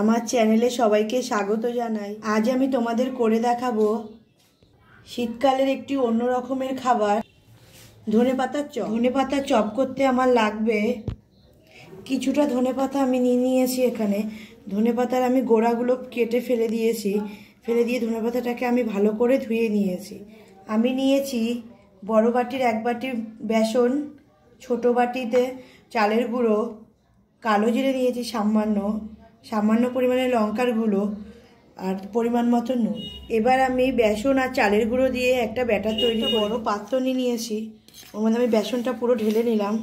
আমার চ্যানেলে সবাইকে স্বাগত জানাই আজ আমি তোমাদের করে দেখাবো শীতকালের একটি অন্য রকমের খাবার ধনে পাতার চপ ধনে পাতা চপ করতে আমার লাগবে কিছুটা ধনে পাতা আমি নিয়ে নিয়েছি এখানে ধনে পাতার আমি গোড়াগুলো কেটে ফেলে দিয়েছি ফেলে দিয়ে ধনে পাতাটাকে আমি ভালো করে ধুয়ে নিয়েছি আমি নিয়েছি বড় বাটির এক বাটি বেসন ছোট বাটিতে চালের গুঁড়ো কালো জিরে নিয়েছি সামান্য সামান্য পরিমাণে লঙ্কার গুঁড়ো আর পরিমাণ মতো নুন এবার আমি বেসন আর চালের গুঁড়ো দিয়ে একটা ব্যাটার তৈরি বড় পাত্র নিয়ে নিয়েছি ওর মধ্যে আমি বেসনটা পুরো ঢেলে নিলাম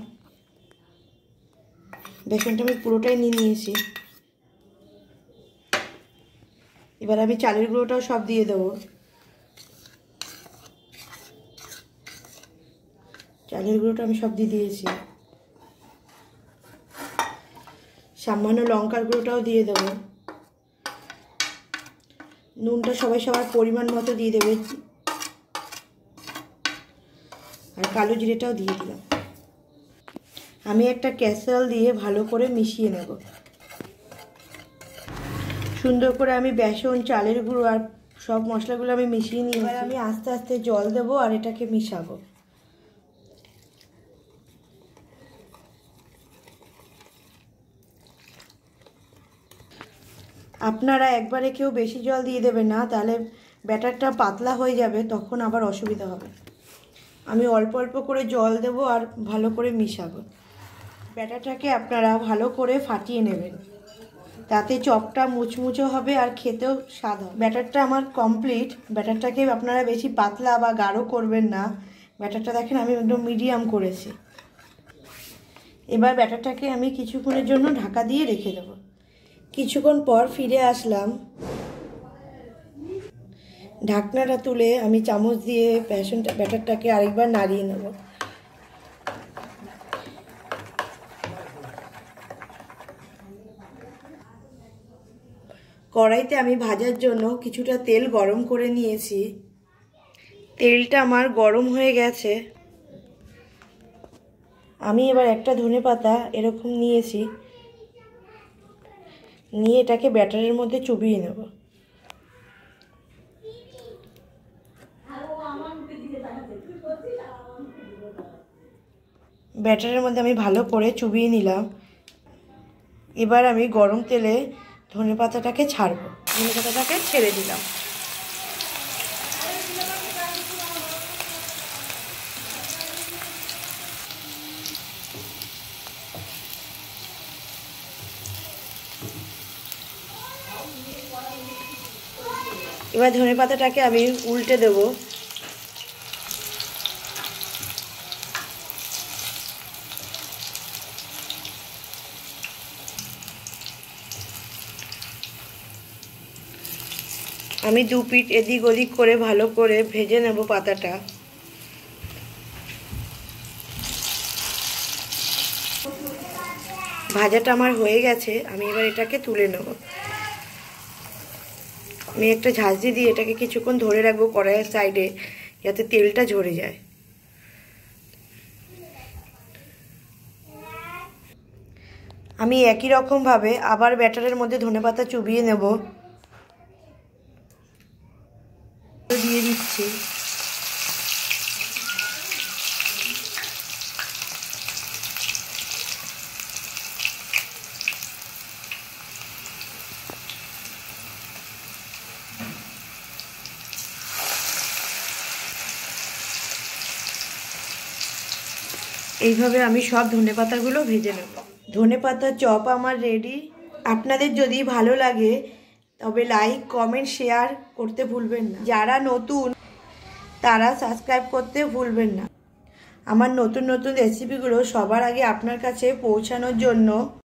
বেসনটা আমি পুরোটাই নিয়ে নিয়েছি এবার আমি চালের গুঁড়োটাও সব দিয়ে দেবো চালের গুঁড়োটা আমি সব দিয়ে দিয়েছি সামান্য লঙ্কার গুঁড়োটাও দিয়ে দেব নুনটা সবাই সবার পরিমাণ মতো দিয়ে দেবে আর কালো জিরেটাও দিয়ে দিলাম আমি একটা ক্যাসেল দিয়ে ভালো করে মিশিয়ে নেব সুন্দর করে আমি বেসন চালের গুঁড়ো আর সব মশলাগুলো আমি মিশিয়ে নিয়ে এবার আমি আস্তে আস্তে জল দেবো আর এটাকে মিশাবো আপনারা একবারে কেউ বেশি জল দিয়ে দেবে না তাহলে ব্যাটারটা পাতলা হয়ে যাবে তখন আবার অসুবিধা হবে আমি অল্প অল্প করে জল দেব আর ভালো করে মিশাবো ব্যাটারটাকে আপনারা ভালো করে ফাটিয়ে নেবেন তাতে চপটা মুচমুচো হবে আর খেতেও স্বাদ হবে ব্যাটারটা আমার কমপ্লিট ব্যাটারটাকে আপনারা বেশি পাতলা বা গাঢ় করবেন না ব্যাটারটা দেখেন আমি একদম মিডিয়াম করেছি এবার ব্যাটারটাকে আমি কিছুক্ষণের জন্য ঢাকা দিয়ে রেখে দেবো কিছুক্ষণ পর ফিরে আসলাম ঢাকনাটা তুলে আমি চামচ দিয়ে প্যাশনটা ব্যাটারটাকে আরেকবার নাড়িয়ে নেব কড়াইতে আমি ভাজার জন্য কিছুটা তেল গরম করে নিয়েছি তেলটা আমার গরম হয়ে গেছে আমি এবার একটা ধনে পাতা এরকম নিয়েছি নিয়ে এটাকে ব্যাটারের মধ্যে চুবিয়ে নেব ব্যাটারের মধ্যে আমি ভালো করে চুবিয়ে নিলাম এবার আমি গরম তেলে ধনে পাতাটাকে ছাড়বো ধনে পাতাটাকে ছেড়ে দিলাম এবার ধনে পাতাটাকে আমি উল্টে দেব আমি দু পিঠ এদিক ওদিক করে ভালো করে ভেজে নেব পাতাটা ভাজাটা আমার হয়ে গেছে আমি এবার এটাকে তুলে নেব আমি একটা ঝাঁঝি দিয়ে এটাকে কিছুক্ষণ ধরে রাখবো কড়াইয়ের সাইডে যাতে তেলটা ঝরে যায় আমি একই রকমভাবে আবার ব্যাটারের মধ্যে ধনেপাতা চুবিয়ে নেব দিয়ে দিচ্ছি এইভাবে আমি সব ধনে পাতাগুলো ভেজে নেব ধনে পাতার চপ আমার রেডি আপনাদের যদি ভালো লাগে তবে লাইক কমেন্ট শেয়ার করতে ভুলবেন না যারা নতুন তারা সাবস্ক্রাইব করতে ভুলবেন না আমার নতুন নতুন রেসিপিগুলো সবার আগে আপনার কাছে পৌঁছানোর জন্য